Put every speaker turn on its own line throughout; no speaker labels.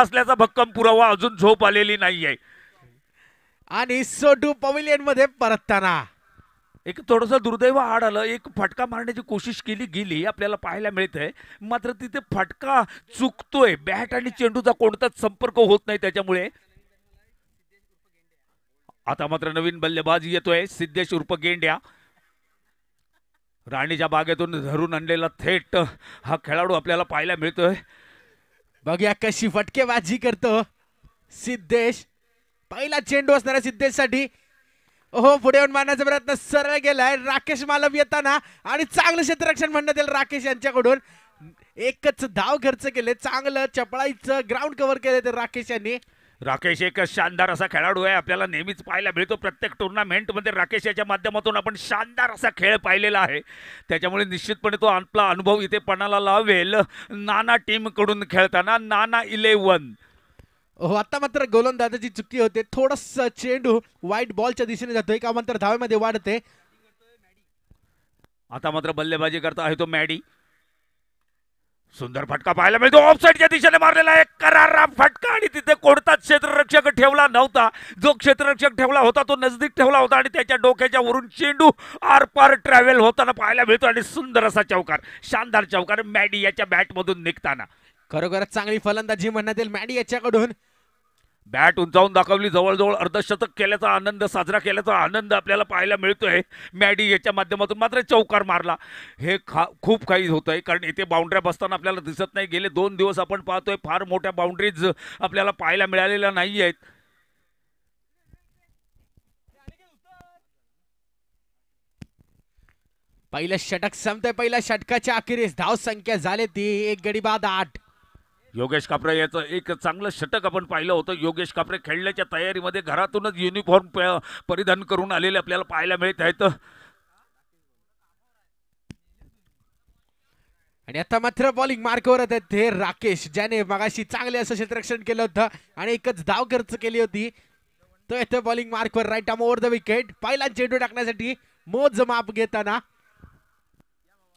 असल्याचा भक्कम पुरावा अजून झोप आलेली नाहीये
आणि टू पवेलियन मध्ये परतताना एक थोडस दुर्दैव आड आलं एक फटका मारण्याची कोशिश केली
गेली आपल्याला पाहायला मिळते मात्र तिथे फटका चुकतोय बॅट आणि चेंडूचा कोणताच संपर्क होत नाही त्याच्यामुळे आता मात्र नवीन बल्लेबाज येतोय सिद्धेश उर्फ गेंड्या राणीच्या बागेतून धरून आणलेला थेट हा खेळाडू आपल्याला पाहायला मिळतोय
बघूया कशी फटकेबाजी करतो सिद्धेश पहिला चेंडू असणारा सिद्धेशसाठी हो पुढे येऊन मारण्याचा प्रयत्न सरळ गेलाय राकेश मालव येताना आणि चांगलं क्षेत्ररक्षण म्हणण्यात येईल राकेश यांच्याकडून एकच धाव खर्च केले चांगलं चपळाईचं ग्राउंड कव्हर केले ते राकेश यांनी
राकेश एक शानदार असा खेळाडू आहे आपल्याला नेहमीच पाहायला मिळतो प्रत्येक टुर्नामेंटमध्ये राकेश याच्या माध्यमातून आपण शानदार असा खेळ पाहिलेला आहे त्याच्यामुळे निश्चितपणे तो आपला अनुभव इथे पणाला लावेल नाना टीमकडून खेळताना नाना इलेवन
हो आता मात्र गोलंदाजाची चुकी होते थोडस चेंडू वाईट बॉलच्या दिशेने जातोय का मात्र धावेमध्ये वाढते
आता मात्र बल्लेबाजी करता आहे तो मॅडी सुंदर फटका
पाहायला मिळतो ऑफसाईडच्या दिशेने मारलेला एक
करारा फटका आणि तिथे कोणताच क्षेत्ररक्षक ठेवला नव्हता जो क्षेत्ररक्षक ठेवला होता तो नजदीक ठेवला होता आणि त्याच्या डोक्याच्या वरून चेंडू आरपार ट्रॅव्हल होताना पाहायला मिळतो आणि सुंदर असा चौकार शानदार चौकार मॅडी याच्या बॅटमधून निघताना
खरोखरच चांगली फलंदाजी म्हणण्यात येईल मॅडी
याच्याकडून बॅट उंचावून दाखवली जवळजवळ अर्धशतक केल्याचा आनंद साजरा केल्याचा आनंद आपल्याला पाहायला मिळतोय मॅडी याच्या माध्यमातून मात्र चौकार मारला हे खा खूप काही होत आहे कारण इथे बाउंड्र्या बसताना आपल्याला दिसत नाही गेले दोन दिवस आपण पाहतोय फार मोठ्या बाउंड्रीज आपल्याला पाहायला मिळालेल्या नाही आहेत
पहिलं षटक संपतंय पहिल्या षटकाच्या अखेरीस धाव संख्या झाले ती एक गडी बाद आठ योगेश कापरे याचं एक
चांगलं षटक आपण पाहिलं होतं योगेश कापरे खेळण्याच्या तयारीमध्ये घरातूनच युनिफॉर्म परिधान करून आलेले आपल्याला पाहायला मिळत आहेत
आणि आता मात्र बॉलिंग मार्कवर आहेत हे राकेश ज्याने मगाशी चांगले असं क्षेत्ररक्षण केलं होतं आणि एकच धाव खर्च केली होती तो येतो बॉलिंग मार्कवर right arm over the wicket पहिला चेंडू टाकण्यासाठी मोज माप घेताना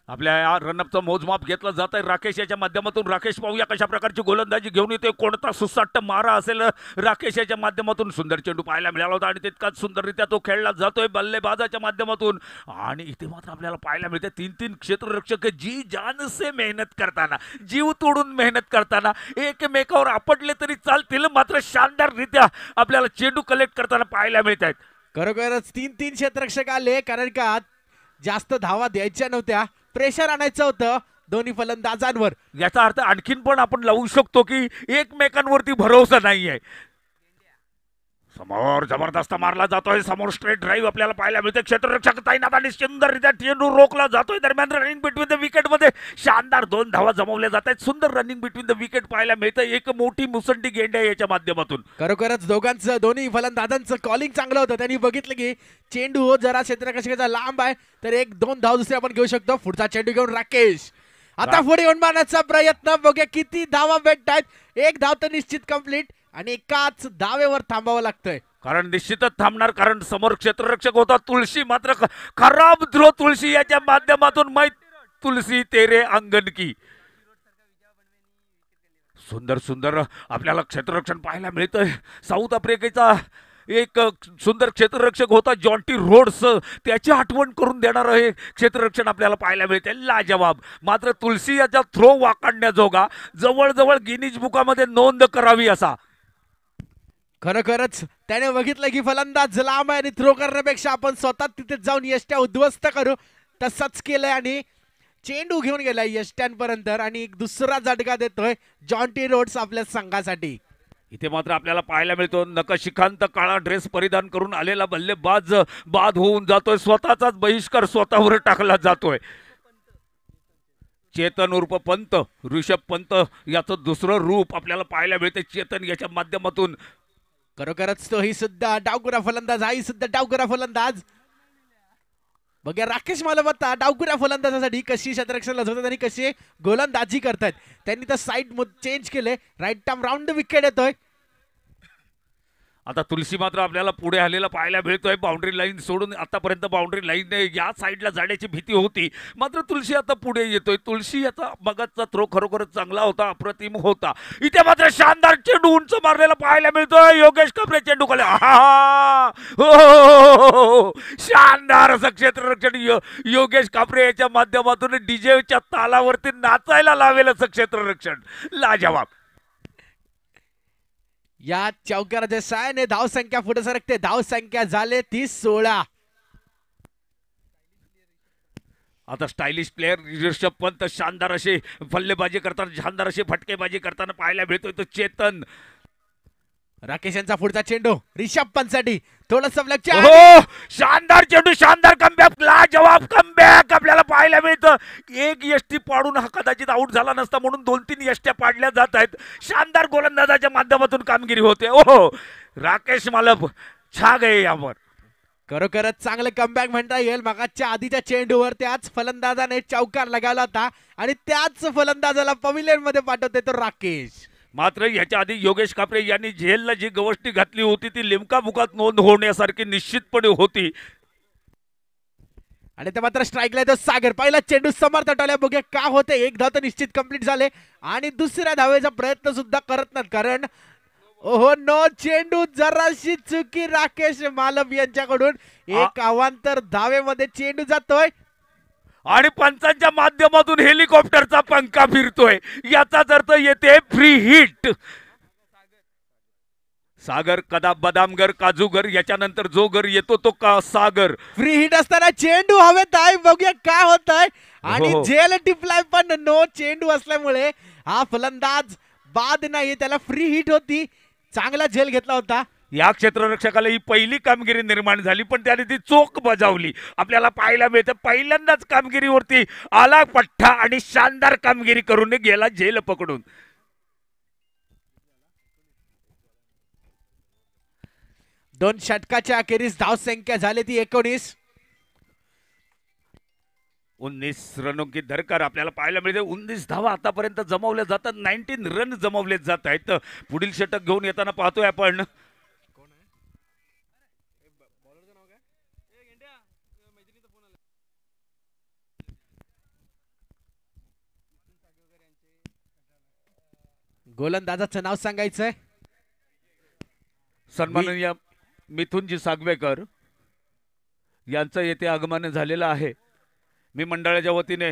आपल्या या रनअपचं मोजमाप घेतलं जात आहे राकेश याच्या माध्यमातून राकेश पाहूया कशा प्रकारची गोलंदाजी घेऊन येते कोणता सुसाट्ट मारा असेल राकेश याच्या माध्यमातून सुंदर चेंडू पाहायला मिळाला होता आणि तितकाच सुंदररित्या तो खेळला जातोय बल्लेबाजाच्या माध्यमातून आणि इथे मात्र आपल्याला पाहायला मिळते तीन तीन क्षेत्ररक्षक जी जानसे मेहनत करताना जीव तोडून मेहनत करताना एकमेकावर आपटले
तरी चालतील मात्र शानदाररित्या आपल्याला चेंडू कलेक्ट करताना पाहायला मिळत आहेत खरोखरच तीन तीन क्षेत्ररक्षक आले कारण का जास्त धावा द्यायच्या नव्हत्या प्रेशर आणायचं होतं दोन्ही फलंदाजांवर याचा अर्थ आणखीन पण आपण लावू शकतो की एकमेकांवरती
भरोसा नाही आहे समोर जबरदस्त मारला जातोय समोर स्ट्रेट ड्राईव्ह आपल्याला पाहायला मिळते क्षेत्ररक्षक तैनात आणि सुंदररित्या चेंडू रोखला जातोय दरम्यान रनिंग बिटवीन द विकेटमध्ये शानदार दोन धावा जमवल्या जात आहेत सुंदर रनिंग बिटवीन द विकेट पाहायला मिळते एक मोठी मुसंडी
गेंड आहे याच्या माध्यमातून खरोखरच दोघांचं दोन्ही फलंदाजांचं कॉलिंग चांगलं होतं त्यांनी बघितलं की चेंडू हो जरा क्षेत्ररक्षकाचा लांब आहे तर एक दोन धाव दुसरे आपण घेऊ शकतो पुढचा चेंडू घेऊन राकेश आता पुढे येऊन मारण्याचा प्रयत्न बघूया किती धावा भेटतायत एक धाव तर निश्चित कम्प्लीट आणि एकाच दावेवर थांबावं लागतंय
कारण निश्चितच थांबणार कारण समोर क्षेत्ररक्षक होता तुळशी मात्र खराब ध्रुव तुळशी याच्या माध्यमातून माहीत तुलसी तेरे अंगण की सुंदर सुंदर आपल्याला क्षेत्ररक्षण पाहायला मिळतंय साऊथ आफ्रिकेचा एक सुंदर क्षेत्ररक्षक होता जॉन्टी रोड्स त्याची आठवण करून देणारं हे क्षेत्ररक्षण आपल्याला पाहायला मिळते लाजवाब मात्र तुलसी याचा थ्रो वाकडण्याजोगा जवळजवळ गिनीज बुकामध्ये नोंद करावी
असा खरोखरच त्याने बघितलं की फलंदाज लांब आहे आणि थ्रो करण्यापेक्षा आपण स्वतः तिथे जाऊन यष्ट्या उद्ध्वस्त करू तसंच केलंय आणि चेंडू घेऊन गेलाय यष्ट्यांपर्यंत आणि एक दुसरा झटका देतोय जॉन्टी रोड्स आपल्या संघासाठी
इथे मात्र आपल्याला पाहायला मिळतो नकशिकांत काळा ड्रेस परिधान करून आलेला बल्लेबाज बाद होऊन जातोय स्वतःचाच बहिष्कार स्वतःवर टाकला जातोय चेतन उर्फ पंत ऋषभ पंत याचं दुसरं रूप आपल्याला पाहायला मिळते
चेतन याच्या माध्यमातून खरोखरच तो ही सुद्धा डावकुरा फलंदाज आई सुद्धा डावकुरा फलंदाज बघा राकेश मालवत्ता डावकुऱ्या फलंदाजासाठी कशी शतरक्षण लढवतात आणि कशी गोलंदाजी करतायत त्यांनी तर साईड चेंज केले राईट टाइम राऊंड विकेट येतोय
आता तुलसी मात्र आपल्याला पुढे आलेला पाहायला मिळतोय बाउंड्री लाईन सोडून आतापर्यंत बाउंड्री लाईन या साईडला जाण्याची भीती होती मात्र तुलसी आता पुढे येतोय तुलसी याचा मगाचा थ्रो खरोखरच चांगला होता अप्रतिम होता इथे मात्र शानदार चेंडू उंच मारलेला पाहायला मिळतोय योगेश कापरे चेंडू खाले हो, हो, हो, हो शानदार असं क्षेत्ररक्षण यो, योगेश कापरे याच्या माध्यमातून डीजेच्या तालावरती नाचायला लावेल असं क्षेत्ररक्षण लाजवाब
या चौकार सायने धाव संख्या पुढे सरकते धाव संख्या झाले तीस सोळा
आता स्टायलिश प्लेअर ऋषभ पंत शानदार असे फल्लेबाजी करताना शानदार असे फटकेबाजी करताना पाहायला मिळतोय तो चेतन
राकेश यांचा पुढचा चेंडू रिषभ पंत साठी थोडस शानदार चेंडू शानदार कमबॅक ला जवाब कमबॅक आपल्याला पाहायला मिळतं एक
यष्टी पाडून हा कदाचित आऊट झाला नसता म्हणून दोन तीन यष्ट्या पाडल्या जात आहेत शानदार गोलंदाजाच्या
माध्यमातून कामगिरी होते ओहो राकेश मालप छा आहे यावर खरोखरच चांगलं कमबॅक म्हणता येईल मगाच्या आधीच्या चेंडूवर त्याच फलंदाजाने चौकार लगावला होता आणि त्याच फलंदाजाला पविलेन मध्ये पाठवते तो राकेश
मात्र याच्या आधी योगेश कापरे यांनी झेलला जी गवष्टी घातली होती ती लिमकाबुकात नोंद होण्यासारखी निश्चितपणे होती
आणि ते मात्र स्ट्राईकला येतो सागर पहिला चेंडू समर्थ टाळ्या बघूया का होते एक धाव तर निश्चित कम्प्लीट झाले आणि दुसऱ्या धावेचा प्रयत्न सुद्धा करत नाहीत कारण ओहो नो चेंडू जराशी चुकी राकेश मालम यांच्याकडून एक अवांतर धावेमध्ये चेंडू जातोय आणि पंचांच्या माध्यमातून
हेलिकॉप्टरचा पंखा फिरतोय याचाच अर्थ येते फ्री हिट सागर कदा बदामगर काजूगर याच्यानंतर जो घर येतो तो का
सागर फ्री हिट असताना चेंडू हवेत आहे बघूया काय होत आहे हो, आणि हो. जेल टिपलाय पण नो चेंडू असल्यामुळे हा फलंदाज बाद नाही त्याला फ्री हिट होती चांगला झेल घेतला होता
या क्षेत्ररक्षकाला ही पहिली कामगिरी निर्माण झाली पण त्याने ती चोख बजावली आपल्याला पाहायला मिळते पहिल्यांदाच कामगिरीवरती आला पठ्ठा आणि शानदार कामगिरी करून गेला झेल पकडून
दोन षटकाच्या अखेरीस धावसंख्या झाली ती एकोणीस
उन्नीस की धरकर आपल्याला पाहायला मिळते उन्नीस धावा आतापर्यंत जमवल्या जातात नाईन्टीन रन जमवले जात आहेत पुढील षटक घेऊन येताना पाहतोय आपण गोलन मैत्रिणीचा
गोलंदाजाचं नाव सांगायचंय सन्माननीय मिथुनजी सागवेकर
यांचं येथे आगमन झालेलं आहे मी मंडळाच्या वतीने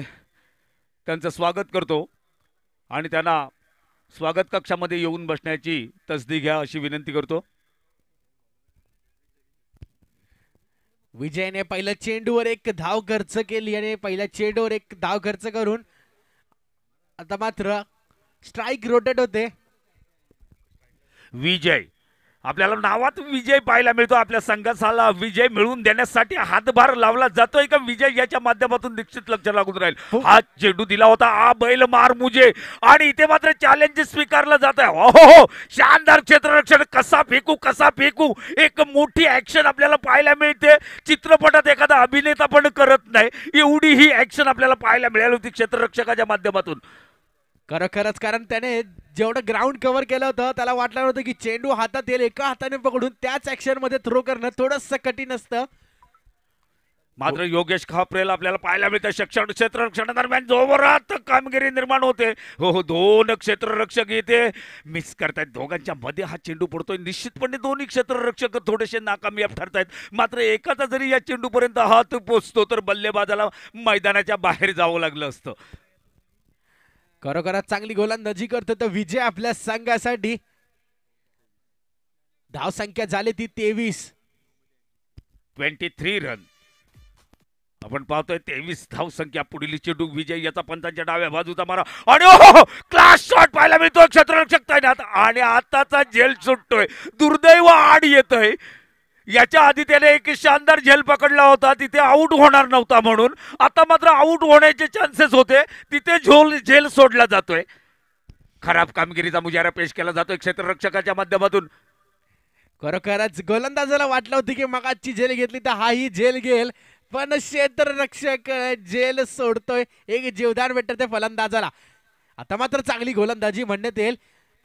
त्यांचं स्वागत करतो आणि त्यांना स्वागत कक्षामध्ये येऊन बसण्याची तसदी घ्या अशी विनंती करतो
विजयने पहिल्या चेंडूवर एक धाव खर्च केली आणि पहिल्या चेंडूवर एक धाव खर्च करून आता मात्र स्ट्राईक रोटेट होते
विजय आपल्याला नावात विजय पाहायला मिळतो आपल्या संघाला विजय मिळवून देण्यासाठी हातभार लावला जातोय का विजय याच्या माध्यमातून दीक्षित लक्ष लागून राहील हो. हा चेंडू दिला होता आ बैल मार मुजे आणि इथे मात्र चॅलेंज स्वीकारला जात आहे हो, हो हो शानदार क्षेत्ररक्षण कसा फेकू कसा फेकू एक मोठी ऍक्शन आपल्याला पाहायला मिळते चित्रपटात एखादा अभिनेता पण करत नाही एवढी ही ऍक्शन आपल्याला पाहायला मिळाली होती
क्षेत्ररक्षकाच्या माध्यमातून खरंच कारण त्याने जेवढं ग्राउंड कव्हर केलं होतं त्याला वाटलं नव्हतं की चेंडू हातात येईल एका हाताने पकडून त्याच ऍक्शन मध्ये थ्रो करणं थोडस कठीण असतं
मात्र योगेश खापरेल आपल्याला पाहायला मिळतं शिक्षण दरम्यान जोरात कामगिरी निर्माण होते हो हो दोन क्षेत्ररक्षक येते मिस करतायत दोघांच्या मध्ये हा चेंडू पडतोय निश्चितपणे दोन्ही क्षेत्ररक्षक थोडेसे नाकामयाब ठरतायत मात्र एकाचा जरी या चेंडूपर्यंत हात पोचतो तर बल्लेबाजाला मैदानाच्या बाहेर जावं लागलं असतं
खरोखरच चांगली गोलंदाजी करतो तर विजय आपल्या संघासाठी धावसंख्या झाली ती तेवीस ट्वेंटी
थ्री रन आपण पाहतोय तेवीस धाव संख्या पुढील चेडूक विजय याचा पंतांच्या डाव्या बाजूचा मारा आणि हो क्लास हो, शॉट हो, पाहायला मिळतो क्षेत्ररक्षक आणि आताचा जेल सुटतोय दुर्दैव आड येतोय याच्या आधी त्याने एक शानदार झेल पकडला होता तिथे आऊट होणार नव्हता म्हणून आता मात्र आऊट होण्याचे चान्सेस होते तिथे झोल झेल सोडला जातोय खराब कामगिरीचा मुजारा पेश केला जातोय क्षेत्ररक्षकाच्या
माध्यमातून खरोखरच गोलंदाजाला वाटलं होतं की मग आजची झेल घेतली तर हाही झेल घेल पण क्षेत्ररक्षक झेल सोडतोय एक जीवदान भेटत फलंदाजाला आता मात्र चांगली गोलंदाजी म्हणण्यात येईल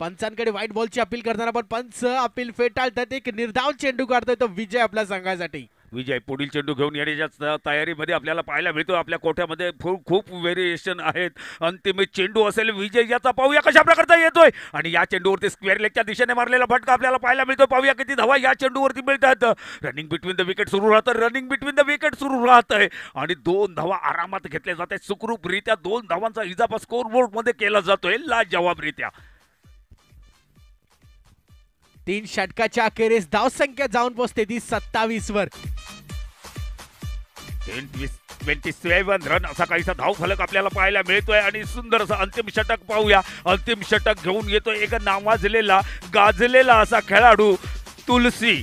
पंचांकडे वाईट बॉलची अपील करताना पण पंच अपील फेटाळतात एक निर्धाव चेंडू काढतोय तो विजय आपल्या संघासाठी
विजय पुढील चेंडू घेऊन येण्याच्या तयारीमध्ये आपल्याला पाहायला मिळतो आपल्या कोठ्यामध्ये खूप खूप व्हेरिएशन आहेत अंतिम चेंडू असेल विजय याचा पाहूया कशा प्रकारचा येतोय आणि या चेंडूवरती स्क्वेअर लेगच्या दिशेने मारलेला फटका आपल्याला पाहायला मिळतो पाहूया किती धावा या चेंडूवरती मिळतात रनिंग बिटवीन द विकेट सुरू राहतं रनिंग बिटवीन द विकेट सुरू राहत आहे आणि दोन धावा आरामात घेतल्या जात आहेत सुखरूपरित्या दोन धावांचा बोर्ड स्कोरबोर्डमध्ये केला जातोय लाजवाबरित्या
तीन षटकाच्या अखेरीस संख्या जाऊन पोहोचते ती सत्तावीस वर
ट्वेंटी सेव्हन रन असा काहीसा धाव फलक आपल्याला पाहायला मिळतोय आणि सुंदर असा अंतिम षटक पाहूया अंतिम षटक घेऊन येतोय एक नावाजलेला गाजलेला असा खेळाडू तुलसी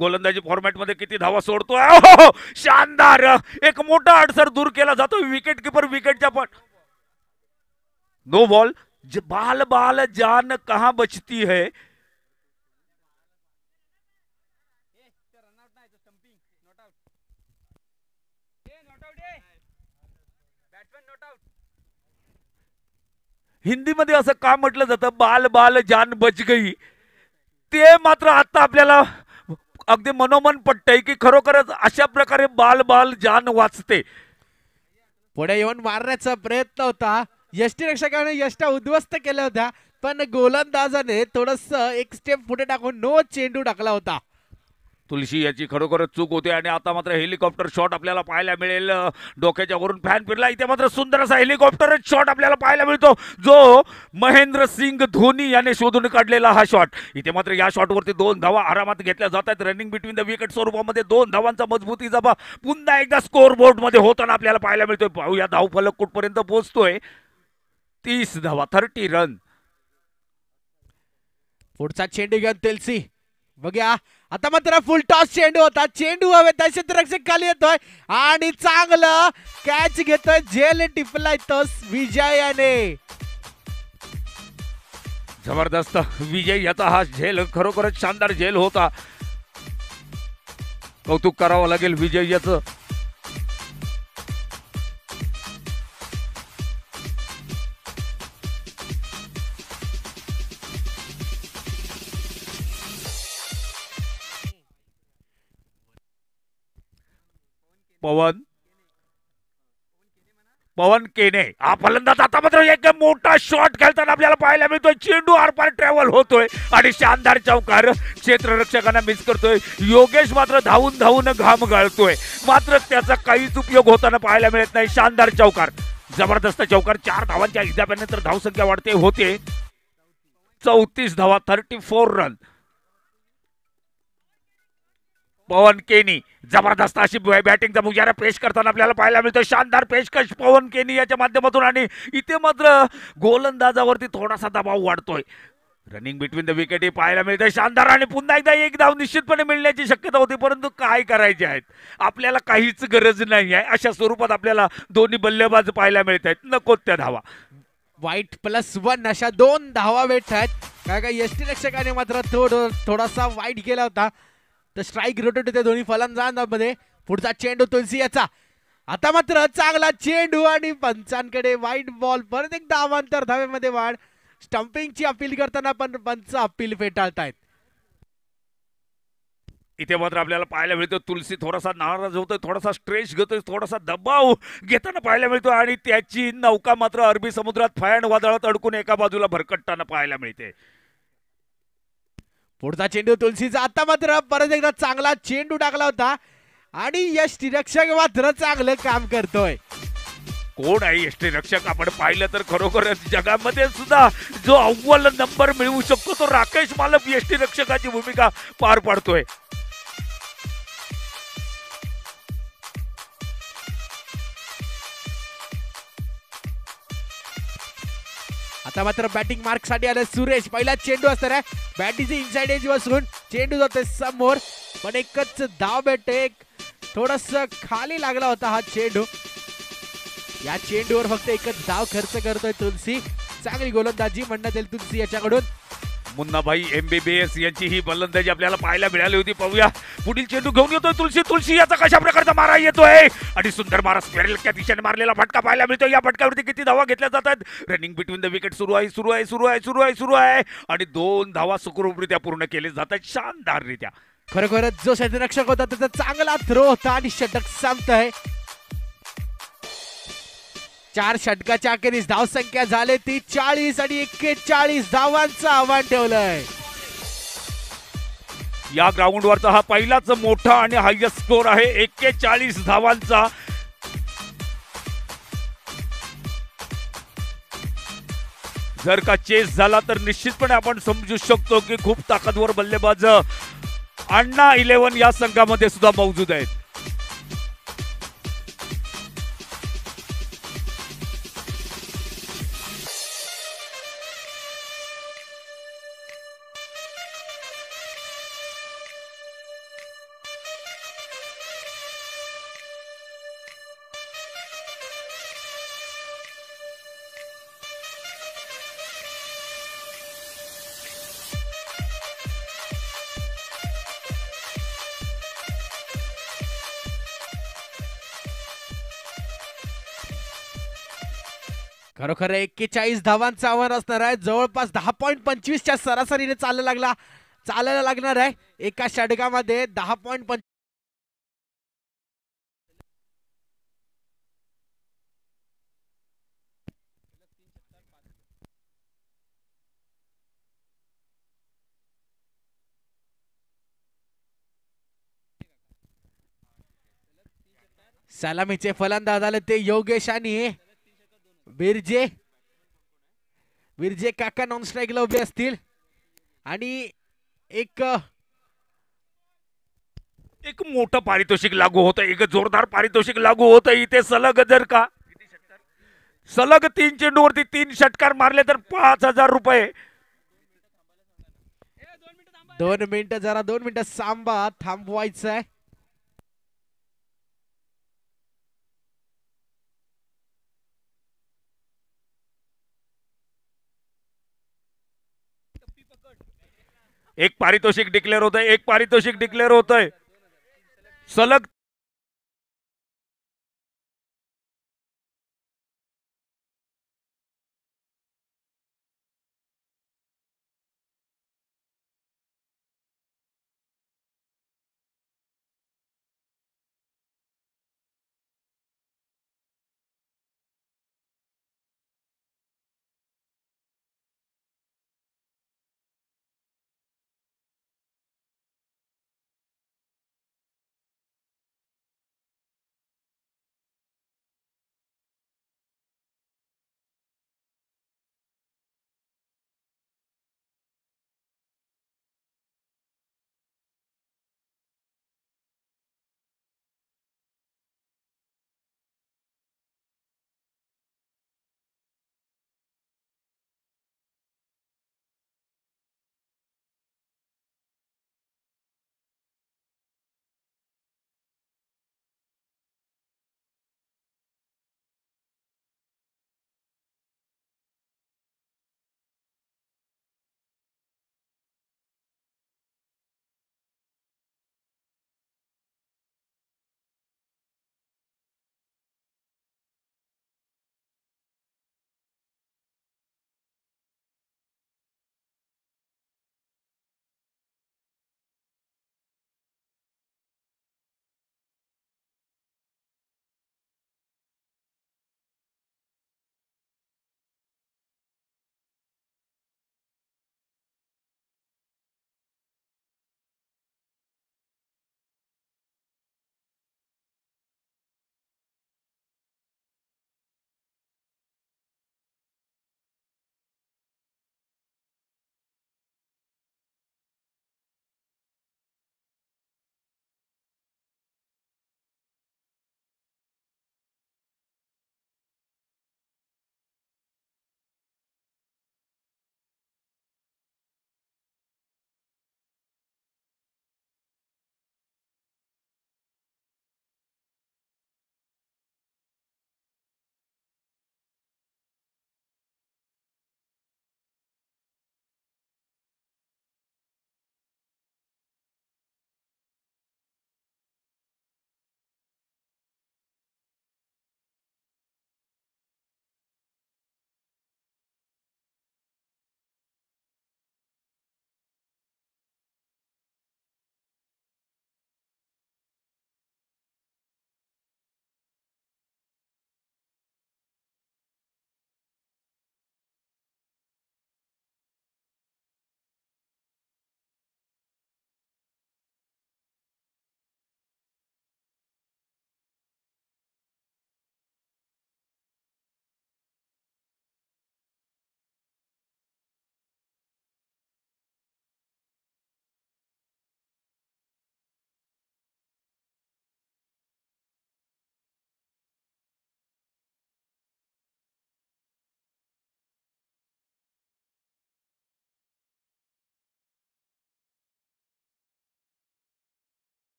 गोलंदाजी फॉर्मॅटमध्ये किती धावा सोडतो हो, हो. शानदार एक मोठा अडसर दूर केला जातो विकेट किपर विकेटच्या पण नो बॉल बाल बाल जान कहा बचती है हिंदीमध्ये असं का म्हटलं जातं बाल बाल जान बच गई ते मात्र आता आपल्याला अगदी मनोमन पटतंय की खरोखरच अशा प्रकारे बाल बाल जान
वाचते पुढे येऊन मारण्याचा प्रयत्न होता यष्टी रक्षकाने यष्टा उद्ध्वस्त केल्या होत्या पण गोलंदाजाने थोडस एक स्टेप पुढे टाकून नो चेंडू टाकला होता
तुलसी याची खरोखरच चूक होते आणि आता मात्र हेलिकॉप्टर शॉट आपल्याला पाहायला मिळेल डोक्याच्या वरून फॅन फिरला इथे मात्र सुंदर असा हेलिकॉप्टर शॉट आपल्याला पाहायला मिळतो जो महेंद्र सिंग धोनी याने शोधून काढलेला हा शॉट इथे मात्र या शॉटवरती दोन धावा आरामात घेतल्या जात आहेत रनिंग बिटवीन द विकेट स्वरूपामध्ये दोन धावांचा मजबूती जबा पुन्हा एकदा बोर्ड मध्ये होताना आपल्याला पाहायला मिळतोय पाहू या धाव फलक कुठपर्यंत पोहोचतोय तीस धावा
थर्टी रन पुढचा चेंडू घेऊन तेलसी बघ्या आता मात्र फुल टॉस चेंडू होता चेंडू हवे रक्षक खाली येतोय आणि चांगलं कॅच घेतोय जेल टिपलाय तस विजयाने
जबरदस्त विजय याचा हा झेल खरोखरच शानदार झेल होता कौतुक करावं लागेल विजय याचं पवन पवन केने हा फलंदाज आता मात्र एक मोठा शॉट खेळताना आपल्याला पाहायला मिळतोय चेंडू आरपार ट्रॅव्हल होतोय आणि शानदार चौकार क्षेत्ररक्षकांना मिस करतोय योगेश मात्र धावून धावून घाम गाळतोय मात्र त्याचा काहीच उपयोग होताना पाहायला मिळत नाही शानदार चौकार जबरदस्त चौकार चार धावांच्या इजाब्यानंतर धावसंख्या वाढते होते चौतीस धावा थर्टी फोर रन पवन केनी जबरदस्त अशी बॅटिंगचा मुजारा पेश करताना आपल्याला पाहायला मिळतो शानदार पेशकश पवन केनी याच्या माध्यमातून आणि इथे मात्र गोलंदाजावरती थोडासा दबाव वाढतोय रनिंग बिटवीन द विकेट पाहायला मिळते शानदार आणि पुन्हा एकदा एक धाव निश्चितपणे मिळण्याची शक्यता होती परंतु काय करायचे आहेत आपल्याला काहीच गरज नाही आहे अशा स्वरूपात आपल्याला दोन्ही बल्लेबाज पाहायला मिळत आहेत नकोत त्या धावा वाईट
प्लस वन अशा दोन धावा भेटत आहेत काय काय रक्षकाने मात्र थोड थोडासा वाईट केला होता तर स्ट्राईक रोटेट होते दोन्ही फलंदाजांमध्ये पुढचा चेंडू तुलसी याचा आता मात्र चांगला चेंडू आणि पंचांकडे वाईट बॉल परत एकदा अवांतर धावेमध्ये वाढ स्टम्पिंगची अपील करताना पण पंच अपील फेटाळतायत
इथे मात्र आपल्याला पाहायला मिळतो तुलसी थोडासा नाराज होतोय थोडासा स्ट्रेस घेतोय थोडासा दबाव घेताना पाहायला मिळतो आणि त्याची नौका मात्र अरबी समुद्रात फॅन वादळात अडकून एका बाजूला भरकटताना पाहायला मिळते
पुढचा चेंडू तुलसीचा आता मात्र परत एकदा चांगला चेंडू टाकला होता आणि रक्षक मात्र चांगलं काम करतोय
कोण आहे रक्षक आपण पाहिलं तर खरोखरच जगामध्ये सुद्धा जो अव्वल नंबर मिळवू शकतो तो राकेश मालप रक्षकाची भूमिका पार पाडतोय
आता मात्र बॅटिंग मार्क साठी आले सुरेश पहिला चेंडू असणार बॅटीची इनसाइड एज बसून चेंडू जाते समोर पण एकच धाव भेटते एक थोडस खाली लागला होता हा चेंडू या चेंडूवर फक्त एकच धाव खर्च करतोय तुलसी चांगली गोलंदाजी म्हणण्यात येईल तुलसी याच्याकडून
मुन्नाभाई एमबीबीएस यांची ही बलंदाजी आपल्याला पाहायला मिळाली होती पाहूया पुढील चेंडू घेऊन येतोय तुलसी तुलसी याचा कशा प्रकारचा मारा येतोय आणि सुंदर मारा त्या दिशेने मारलेला फटका पाहायला मिळतो या फटकावरती किती धावा घेतल्या जातात रनिंग बिटवीन द विकेट सुरू आहे सुरू आहे सुरू आहे सुरू आहे सुरू आहे आणि दोन धावा सुखरूपरित्या पूर्ण केले जातात शानदाररित्या
खरोखरच जो शेतरक्षक होता त्याचा चांगला थ्रो होता आणि षटक सांगत आहे चार षटकाच्या अखेरीस धावसंख्या झाले ती चाळीस आणि एक्केचाळीस धावांचा आव्हान ठेवलंय
या ग्राउंडवरचा हा पहिलाच मोठा आणि हायस्ट स्कोर आहे एक्केचाळीस धावांचा जर का चेस झाला तर निश्चितपणे आपण समजू शकतो की खूप ताकदवर बल्लेबाज अण्णा इलेव्हन या संघामध्ये सुद्धा मौजूद आहेत
खरोखर एक्केचाळीस धावांचं आव्हान असणार आहे जवळपास दहा पॉईंट पंचवीसच्या सरासरीने चालायला लागला चालायला लागणार आहे एका षटकामध्ये दहा पॉईंट पंच सलामीचे फलंदाज आले ते योगेश आणि विरजे विरजे काका नॉन स्ट्राईकला उभे असतील आणि एक
एक मोठं पारितोषिक लागू होतं एक जोरदार पारितोषिक लागू होतं इथे सलग जर का सलग तीन वरती तीन षटकार मारले तर पाच हजार रुपये
दोन मिनिटं जरा दोन मिनिटं सांबा थांबवायचं आहे
एक पारितोषिक डिक्लेअर होत आहे एक पारितोषिक डिक्लेअर होत आहे सलग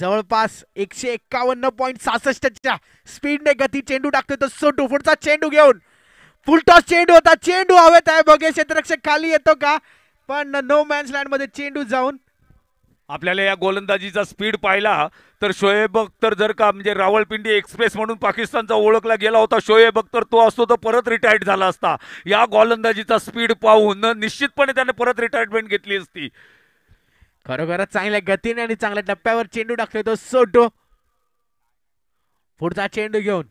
जवळपास एकशे एक्कावन्न पॉईंट सहासष्टच्या स्पीडने गती चेंडू टाकतो तो सोटू पुढचा चेंडू घेऊन फुलटॉस चेंडू होता चेंडू हवेत आहे बघे क्षेत्ररक्षक खाली येतो का पण नो मॅन्स लँड मध्ये चेंडू जाऊन
आपल्याला या गोलंदाजीचा स्पीड पाहिला तर शोएब अख्तर जर का म्हणजे रावळपिंडी एक्सप्रेस म्हणून पाकिस्तानचा ओळखला गेला होता शोएब अख्तर तो असतो तर परत रिटायर्ड झाला असता या गोलंदाजीचा स्पीड पाहून निश्चितपणे त्याने परत रिटायरमेंट घेतली
असती खरोखर चांगल्या गतीने आणि चांगल्या टप्प्यावर चेंडू टाकले तो सोटो पुढचा चेंडू घेऊन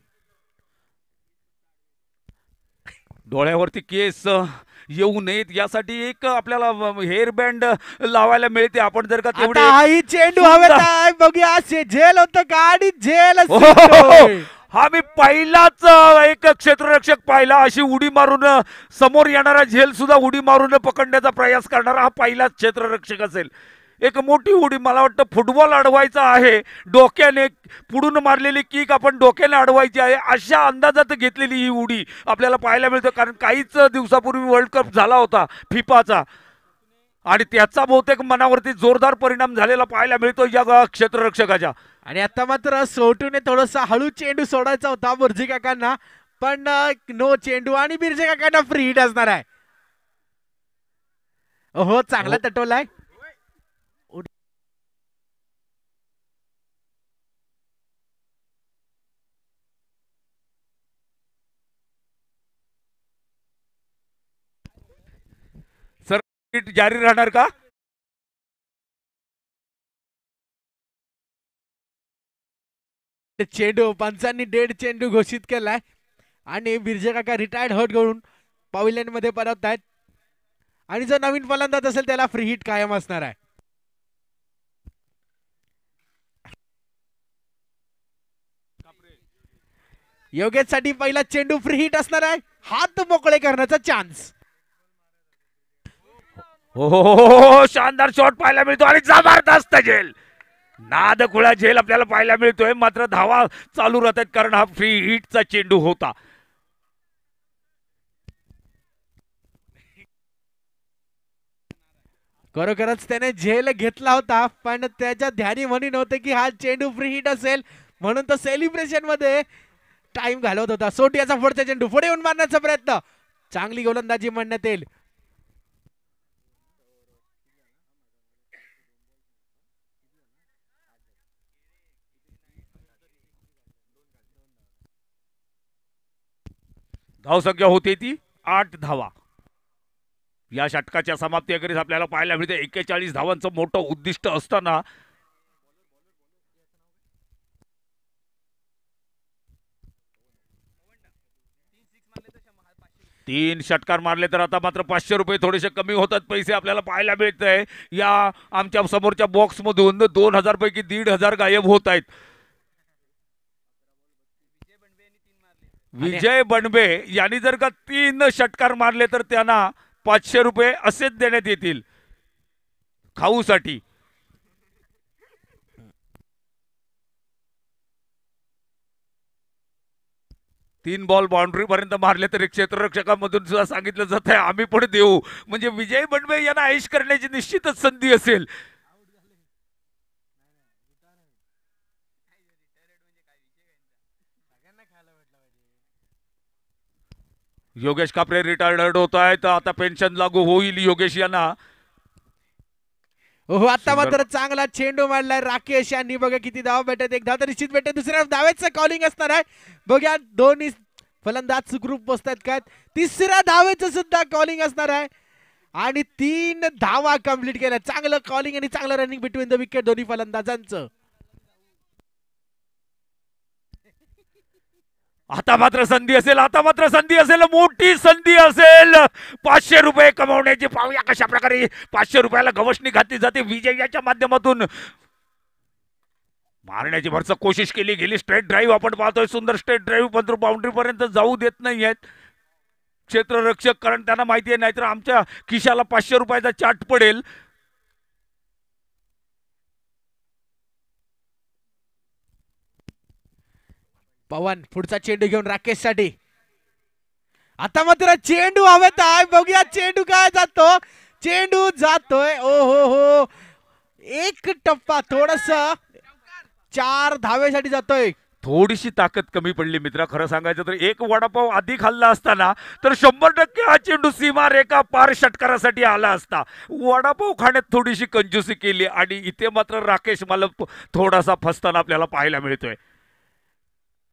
डोळ्यावरती केस येऊ नयेत यासाठी एक आपल्याला हेअर बँड लावायला मिळते आपण जर का तेवढे चेंडू हवे
बघूया झेल होत गाडी झेल हा मी पहिलाच एक क्षेत्ररक्षक
पाहिला अशी उडी मारून समोर येणारा झेल सुद्धा उडी मारून पकडण्याचा प्रयास करणारा हा पहिलाच क्षेत्ररक्षक असेल एक मोठी उडी मला वाटतं फुटबॉल अडवायचा आहे डोक्याने पुढून मारलेली किक आपण डोक्याने अडवायची आहे अशा अंदाजात घेतलेली ही उडी आपल्याला पाहायला मिळतं कारण काहीच दिवसापूर्वी वर्ल्ड कप झाला होता फिफाचा आणि त्याचा बहुतेक मनावरती जोरदार परिणाम झालेला पाहायला मिळतो या क्षेत्ररक्षकाच्या
आणि आता मात्र सोटूने थोडासा हळू चेंडू सोडायचा होता बुर्जी काकांना पण नो चेंडू आणि बिर्जी काकांना फ्री हिट असणार आहे हो चांगला तटवलाय
जारी राहणार का
चेंडू पंचांनी डेड चेंडू घोषित केलाय आणि बिरजे काका रिटायर्ड हट घेऊन मध्ये परत आहेत आणि जो नवीन फलंदाज असेल त्याला फ्री हिट कायम असणार आहे योगेश साठी पहिला चेंडू फ्री हिट असणार आहे हात मोकळे करण्याचा चान्स
हो, हो, हो, हो शानदार शॉट पाहायला मिळतो आणि जबरदस्त झेल नाद खुळा झेल आपल्याला पाहायला मिळतोय मात्र धावा चालू राहतात कारण हा फ्री हिटचा चेंडू होता
खरोखरच त्याने झेल घेतला होता पण त्याच्या ध्यानी म्हणून नव्हते की हा चेंडू फ्री हिट असेल म्हणून तो सेलिब्रेशन मध्ये टाइम घालवत होता सोट याचा पुढचा चेंडू पुढे येऊन मारण्याचा प्रयत्न चांगली गोलंदाजी म्हणण्यात येईल
धावसंख्या होते ती आठ धावा या षटकाच्या समाप्ती अखेरीस आपल्याला पाहायला मिळते एक्केचाळीस धावांचं मोठं उद्दिष्ट असताना तीन षटकार मारले तर आता मात्र पाचशे रुपये थोडेसे कमी होतात पैसे आपल्याला पाहायला मिळत आहे या आमच्या समोरच्या बॉक्समधून दोन हजारपैकी दीड हजार गायब होत आहेत विजय बणबे यांनी जर का तीन षटकार मारले तर त्यांना पाचशे रुपये असेच देण्यात येतील खाऊसाठी तीन बॉल बाउंड्री पर्यंत मारले तरी क्षेत्ररक्षकामधून सुद्धा सांगितलं जात आहे आम्ही पण देऊ म्हणजे विजय बडबे यांना ऐश करण्याची निश्चितच संधी असेल योगेश कापरे रिटायर्ड होत आहे तर आता पेन्शन लागू होईल योगेश यांना
हो, हो आता मात्र चांगला चेंडू मारलाय राकेश यांनी बघा किती धावा भेटत एक धाव तर निश्चित भेटत दुसऱ्या धावेचं कॉलिंग असणार आहे बघा दोन्ही फलंदाज ग्रुप बसतात काय तिसऱ्या धावेचं सुद्धा कॉलिंग असणार आहे आणि तीन धावा कम्प्लीट केल्या चांगलं कॉलिंग आणि चांगलं रनिंग बिटवीन द विकेट दोन्ही फलंदाजांचं
आता मात्र संधी असेल आता मात्र संधी असेल मोठी संधी असेल पाचशे रुपये कमवण्याची पाहूया कशा प्रकारे पाचशे रुपयाला गवसणी घातली जाते याच्या माध्यमातून मारण्याची भरच कोशिश केली गेली स्ट्रेट ड्राईव्ह आपण पाहतोय सुंदर स्ट्रेट ड्राईव्ह पंधरा बाउंड्री पर्यंत जाऊ देत नाही आहेत क्षेत्ररक्षक कारण त्यांना माहिती आहे नाहीतर आमच्या खिशाला पाचशे रुपयाचा चाट पडेल
पवन पुढचा चेंडू घेऊन राकेश साठी आता मात्र चेंडू हवेत आहे बघूया चेंडू काय जातो चेंडू जातोय ओ हो हो एक टप्पा थोडस चार धावेसाठी जातोय
थोडीशी ताकद कमी पडली मित्र खरं सांगायचं तर एक वडापाव आधी खाल्ला असताना तर शंभर टक्के हा चेंडू सीमा रेखा पार षटकारासाठी आला असता वडापाव खाण्यात थोडीशी कंजूसी केली आणि इथे मात्र राकेश मला थोडासा फसताना आपल्याला पाहायला मिळतोय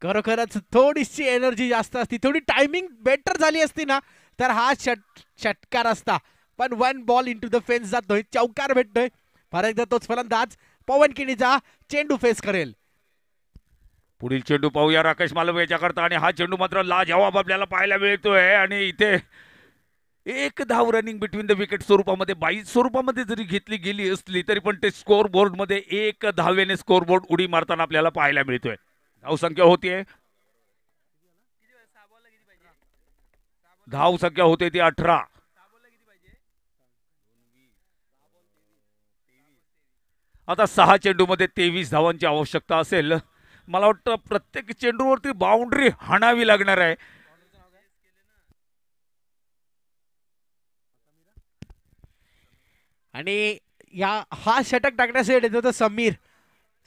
खरोखरच थोडीशी एनर्जी जास्त असती थोडी टायमिंग बेटर झाली असती ना तर हा षट षटकार असता पण one ball into the fence जातोय चौकार भेटतोय फार एकदा तोच फलंदाज पवन किणीचा चेंडू फेस करेल
पुढील चेंडू पाहूया राकेश मालव याच्याकरता आणि हा चेंडू मात्र ला जवाब आपल्याला पाहायला मिळतोय आणि इथे एक धाव रनिंग बिटवीन द विकेट स्वरूपामध्ये बाईस स्वरूपामध्ये जरी घेतली गेली असली तरी पण ते स्कोअर बोर्डमध्ये एक धावेने स्कोअर बोर्ड उडी मारताना आपल्याला पाहायला मिळतोय धावसंख्या होतीये संख्या होते ती अठरा आता सहा मध्ये तेवीस धावांची आवश्यकता असेल मला वाटतं प्रत्येक चेंडूवरती बाउंड्री हणावी लागणार आहे
आणि या हा षटक टाकण्यासाठी येतो समीर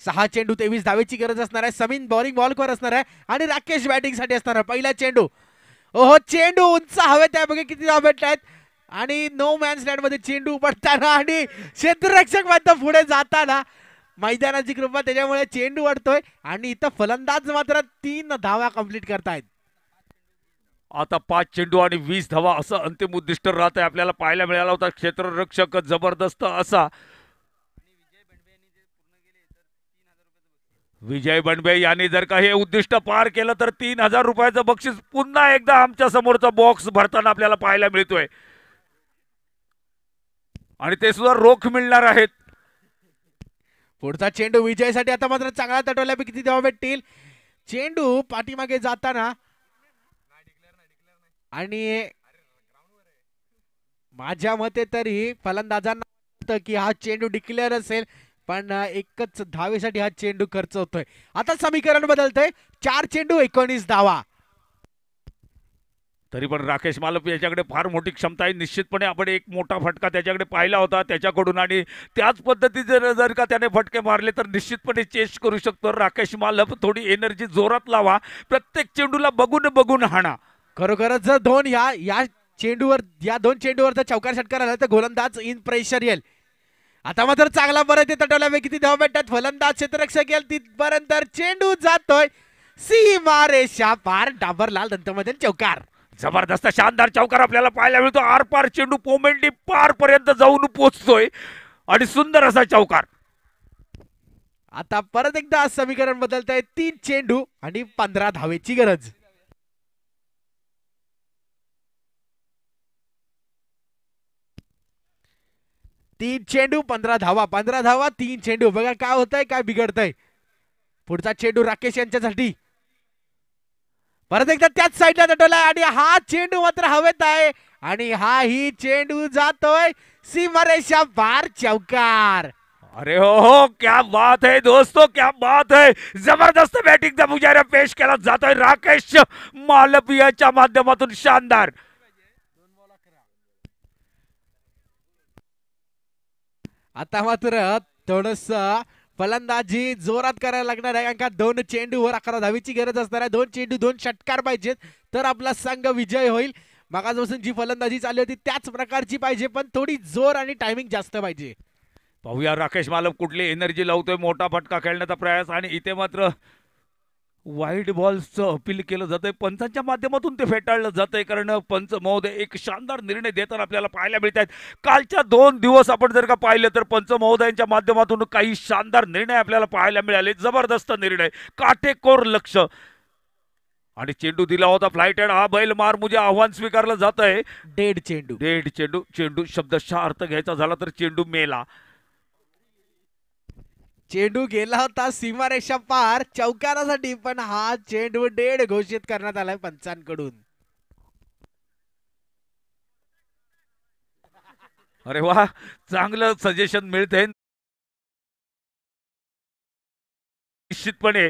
सहा चेंडू तेवीस धावेची गरज असणार आहे समीन बॉलिंग बॉलवर असणार आहे आणि राकेश साठी असणार आहे पहिला चेंडू ओहो चेंडू उंच हवे त्यापैकी किती धाव भेटत आणि नो मॅन मध्ये चेंडू पडताना आणि क्षेत्ररक्षक मात्र पुढे जाताना मैदानाची कृपा त्याच्यामुळे चेंडू वाढतोय आणि इथं फलंदाज मात्र तीन धावा कम्प्लीट करतायत
आता पाच चेंडू आणि वीस धावा असं अंतिम उद्दिष्ट राहत आहे आपल्याला पाहायला मिळाला होता क्षेत्ररक्षक जबरदस्त असा विजय बंडबे यांनी जर का हे उद्दिष्ट पार केलं तर तीन हजार रुपयाचं बक्षीस पुन्हा एकदा आमच्या समोरचा बॉक्स भरताना आपल्याला पाहायला मिळतोय आणि ते सुद्धा
रोख मिळणार आहेत पुढचा चेंडू विजयसाठी आता मात्र चांगला तटवल्यापैकी किती तेव्हा भेटतील चेंडू पाठीमागे जाताना आणि माझ्या मते तरी फलंदाजांना की हा चेंडू डिक्लेअर असेल पण एकच धावेसाठी हा चेंडू खर्च होतोय आता समीकरण बदलतंय चार चेंडू एकोणीस धावा
तरी पण राकेश मालप याच्याकडे फार मोठी क्षमता आहे निश्चितपणे आपण एक मोठा फटका त्याच्याकडे पाहिला होता त्याच्याकडून आणि त्याच पद्धतीचे जर का त्याने फटके मारले तर निश्चितपणे चेस्ट करू शकतो राकेश मालप थोडी एनर्जी जोरात लावा प्रत्येक चेंडूला बघून बघून हाणा
खरोखरच जर दोन या या चेंडूवर या दोन चेंडूवर जर चौकार षटकार आला तर गोलंदाज इन प्रेशर येईल आता मात्र चांगला परत येतो किती धाव भेटतात फलंदाज क्षेत्ररक्षक येईल तिथपर्यंत चेंडू जातोय सीमा रेषा पार लाल दंतमधन चौकार जबरदस्त शानदार चौकार आपल्याला पाहायला मिळतो आर पार चेंडू पोमेंडी पार पर्यंत जाऊन पोचतोय आणि सुंदर असा चौकार आता परत एकदा समीकरण बदलत आहे तीन चेंडू आणि पंधरा धावेची गरज तीन चेंडू पंधरा धावा पंधरा धावा तीन चेंडू बघा काय होतंय काय बिघडतंय पुढचा चेंडू राकेश यांच्यासाठी परत एकदा त्याच साईडला दटवलाय आणि हा चेंडू मात्र हवेत आहे आणि हा ही चेंडू जातोय सीमारेषा बार चौकार
अरे हो, हो क्या बात है दोस्तों क्या बात है जबरदस्त बॅटिंगचा पेश केला जातोय राकेश मालपियाच्या माध्यमातून
शानदार आता मात्र थोडस फलंदाजी जोरात करायला लागणार आहे कारण दोन चेंडूवर अकरा धावीची गरज असणार आहे दोन चेंडू दोन षटकार पाहिजेत तर आपला संघ विजय होईल मागासपासून जी फलंदाजी चालली होती त्याच प्रकारची पाहिजे पण थोडी जोर आणि टायमिंग जास्त पाहिजे
पाहूया राकेश मालम कुठली एनर्जी लावतोय मोठा फटका खेळण्याचा प्रयास आणि इथे मात्र वाईट बॉल्सचं अपील केलं जातंय पंचांच्या माध्यमातून ते फेटाळलं जातंय कारण पंच महोदय एक शानदार निर्णय देताना आपल्याला पाहायला मिळत कालच्या दोन दिवस आपण जर का पाहिलं तर पंच महोदयांच्या माध्यमातून काही शानदार निर्णय आपल्याला पाहायला मिळाले जबरदस्त निर्णय काटेकोर लक्ष आणि चेंडू दिला होता फ्लायटेड हा बैल मार मुझे आव्हान स्वीकारलं जात आहे डेड चेंडू डेड चेंडू चेंडू शब्दशः अर्थ घ्यायचा झाला तर चेंडू
मेला चेंडू गेला होता सीमारेषा पार चौकारासाठी पण हा चेंडू डेड घोषित करण्यात आलाय पंचांकडून अरे वा चांगलं
सजेशन मिळते निश्चितपणे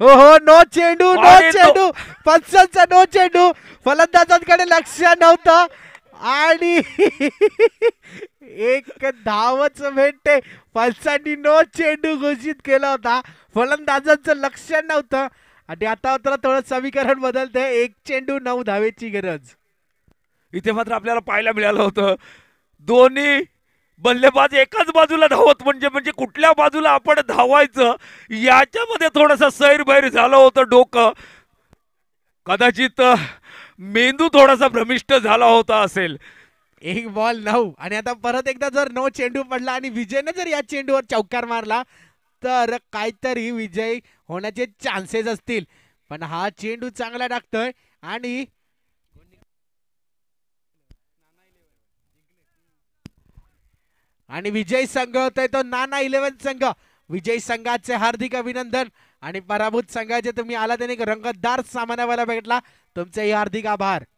हो हो नो चेंडू नो चेंडू पंचांचा नो चेंडू फलंदाजांकडे लक्ष नव्हतं आणि एक धावच भेटते फलसाठी नो चेंडू घोषित केला होता फलंदाजांचं लक्ष नव्हतं आणि आता मात्र थोडं समीकरण बदलतंय एक चेंडू नऊ धावेची गरज इथे मात्र आपल्याला पाहायला
मिळालं होतं दोन्ही बल्लेबाज एकाच बाजूला धावत म्हणजे म्हणजे कुठल्या बाजूला आपण धावायचं याच्यामध्ये थोडासा सैरभैर झालं होतं डोकं
कदाचित मेंदू थोडासा भ्रमिष्ट झाला होता असेल एक बॉल नऊ आणि आता परत एकदा जर नऊ चेंडू पडला आणि विजयने जर या चेंडूवर चौकार मारला तर काहीतरी विजय होण्याचे चान्सेस असतील पण हा चेंडू चांगला टाकतोय आणि आणि विजय संघ होतोय तो नाना इलेव्हन संघ विजय संघाचे हार्दिक अभिनंदन आणि पराभूत संघाचे तुम्ही आला त्याने रंगतदार सामान्यावाला भेटला तुमचेही हार्दिक आभार